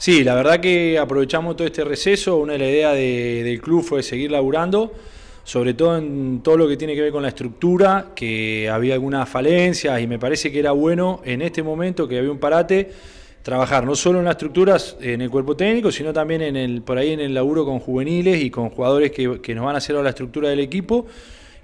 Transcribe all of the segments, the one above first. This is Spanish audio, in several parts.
Sí, la verdad que aprovechamos todo este receso. Una de las ideas del club fue seguir laburando, sobre todo en todo lo que tiene que ver con la estructura, que había algunas falencias y me parece que era bueno en este momento que había un parate trabajar no solo en las estructuras, en el cuerpo técnico, sino también en el, por ahí en el laburo con juveniles y con jugadores que, que nos van a hacer a la estructura del equipo.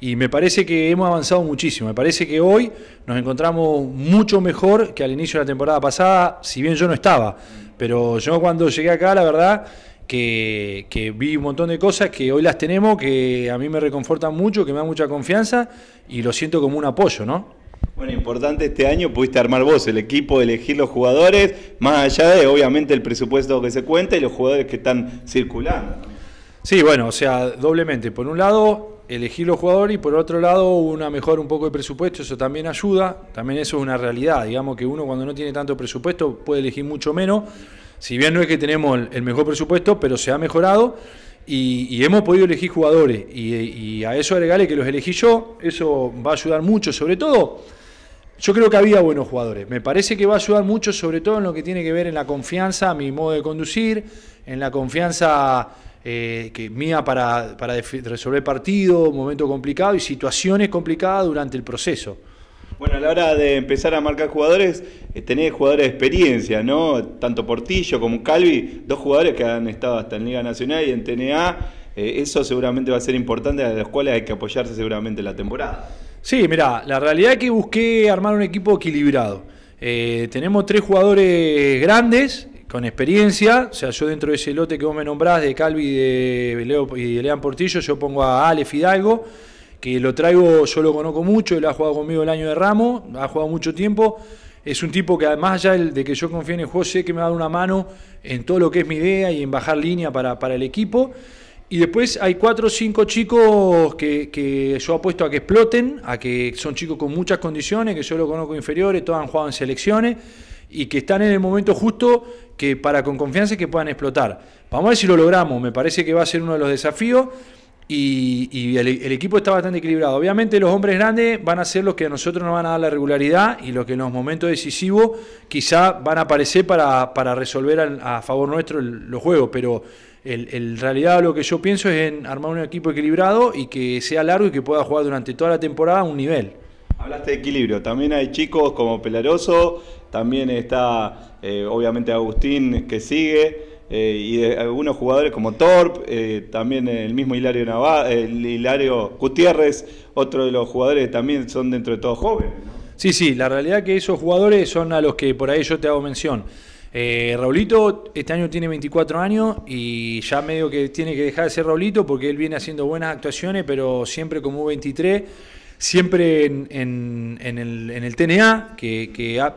Y me parece que hemos avanzado muchísimo. Me parece que hoy nos encontramos mucho mejor que al inicio de la temporada pasada, si bien yo no estaba. Pero yo cuando llegué acá, la verdad, que, que, vi un montón de cosas que hoy las tenemos, que a mí me reconfortan mucho, que me dan mucha confianza y lo siento como un apoyo, ¿no? Bueno, importante este año pudiste armar vos el equipo, elegir los jugadores, más allá de obviamente el presupuesto que se cuenta y los jugadores que están circulando. Sí, bueno, o sea, doblemente. Por un lado, elegir los jugadores y por otro lado una mejora un poco de presupuesto, eso también ayuda, también eso es una realidad, digamos que uno cuando no tiene tanto presupuesto puede elegir mucho menos, si bien no es que tenemos el mejor presupuesto, pero se ha mejorado y, hemos podido elegir jugadores y, a eso agregarle que los elegí yo, eso va a ayudar mucho, sobre todo yo creo que había buenos jugadores. Me parece que va a ayudar mucho, sobre todo en lo que tiene que ver en la confianza, a mi modo de conducir, en la confianza eh, que mía para, resolver partidos Momentos complicados y situaciones complicadas durante el proceso. Bueno, a la hora de empezar a marcar jugadores, eh, tenés jugadores de experiencia, ¿no? Tanto Portillo como Calvi, dos jugadores que han estado hasta en Liga Nacional y en TNA. Eh, eso seguramente va a ser importante, a los cuales hay que apoyarse seguramente la temporada. Sí, mira la realidad es que busqué armar un equipo equilibrado. tenemos tres jugadores grandes, con experiencia. O sea, yo dentro de ese lote que vos me nombrás de Calvi y de, Leo, y de Portillo, yo pongo a Ale Fidalgo, que lo traigo, yo lo conozco mucho, él ha jugado conmigo el año de Ramo, ha jugado mucho tiempo. Es un tipo que además ya de que yo confío en el juego, sé que me va a una mano en todo lo que es mi idea y en bajar línea para, el equipo. Y después hay cuatro o cinco chicos que, que, yo apuesto a que exploten, a que son chicos con muchas condiciones, que yo lo conozco inferiores, todos han jugado en selecciones y que están en el momento justo que para con confianza que puedan explotar. Vamos a ver si lo logramos, me parece que va a ser uno de los desafíos y, el, equipo está bastante equilibrado. Obviamente los hombres grandes van a ser los que a nosotros nos van a dar la regularidad y los que en los momentos decisivos quizá van a aparecer para, resolver a favor nuestro el, los juegos, pero en realidad lo que yo pienso es en armar un equipo equilibrado y que sea largo y que pueda jugar durante toda la temporada a un nivel. Hablaste de equilibrio, también hay chicos como Pelaroso, también está eh, obviamente Agustín que sigue, eh, y algunos jugadores como Torp, eh, también el mismo Hilario, el Hilario Gutiérrez, otro de los jugadores también son dentro de todos jóvenes. Sí, sí, la realidad es que esos jugadores son a los que por ahí yo te hago mención. Eh, Raulito este año tiene 24 años y ya medio que tiene que dejar de ser Raulito porque él viene haciendo buenas actuaciones, pero siempre como 23 siempre en, el, TNA, que, ha ah,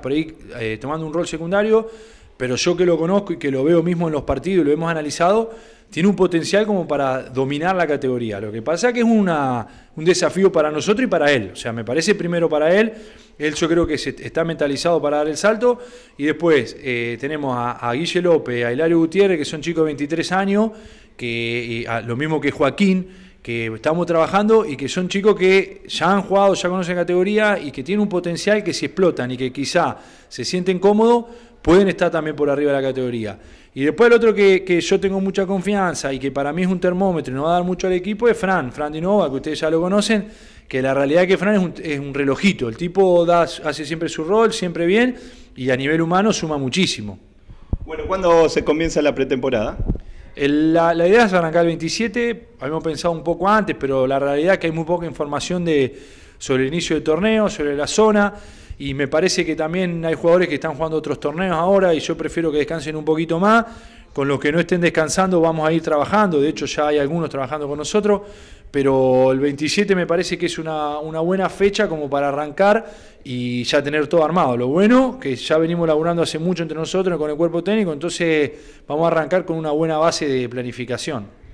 eh, tomando un rol secundario, pero yo que lo conozco y que lo veo mismo en los partidos y lo hemos analizado, tiene un potencial como para dominar la categoría. Lo que pasa es que es una, un desafío para nosotros y para él. O sea, me parece primero para él. Él yo creo que se, está mentalizado para dar el salto. Y después eh, tenemos a, Guille López, a Hilario Gutiérrez, que son chicos de 23 años, que, ah, lo mismo que Joaquín que estamos trabajando y que son chicos que ya han jugado, ya conocen categoría y que tienen un potencial que si explotan y que quizá se sienten cómodos, pueden estar también por arriba de la categoría. Y después el otro que, yo tengo mucha confianza y que para mí es un termómetro y no va a dar mucho al equipo es Fran, Fran Dinova, que ustedes ya lo conocen, que la realidad es que Fran es un, relojito, el tipo da, hace siempre su rol, siempre bien y a nivel humano suma muchísimo. Bueno, ¿cuándo se comienza la pretemporada? la, idea es arrancar el 27, habíamos pensado un poco antes, pero la realidad es que hay muy poca información de, sobre el inicio del torneo, sobre la zona, y me parece que también hay jugadores que están jugando otros torneos ahora y yo prefiero que descansen un poquito más, con los que no estén descansando vamos a ir trabajando, de hecho ya hay algunos trabajando con nosotros, pero el 27 me parece que es una, buena fecha como para arrancar y ya tener todo armado. Lo bueno, que ya venimos laburando hace mucho entre nosotros con el cuerpo técnico, entonces vamos a arrancar con una buena base de planificación.